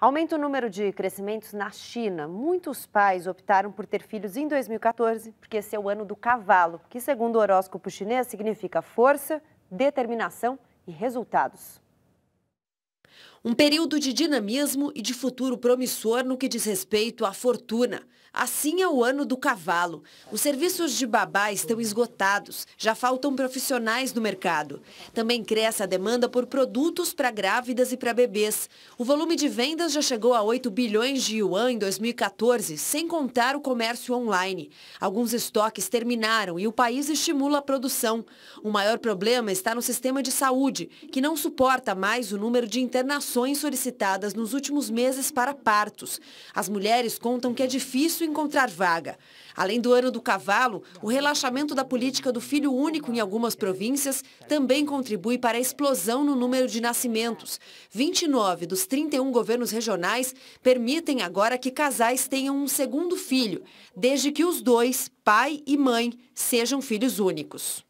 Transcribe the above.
Aumenta o número de crescimentos na China. Muitos pais optaram por ter filhos em 2014, porque esse é o ano do cavalo, que, segundo o horóscopo chinês, significa força, determinação e resultados. Um período de dinamismo e de futuro promissor no que diz respeito à fortuna. Assim é o ano do cavalo. Os serviços de babá estão esgotados, já faltam profissionais no mercado. Também cresce a demanda por produtos para grávidas e para bebês. O volume de vendas já chegou a 8 bilhões de yuan em 2014, sem contar o comércio online. Alguns estoques terminaram e o país estimula a produção. O maior problema está no sistema de saúde, que não suporta mais o número de internações solicitadas nos últimos meses para partos. As mulheres contam que é difícil encontrar vaga. Além do ano do cavalo, o relaxamento da política do filho único em algumas províncias também contribui para a explosão no número de nascimentos. 29 dos 31 governos regionais permitem agora que casais tenham um segundo filho, desde que os dois, pai e mãe, sejam filhos únicos.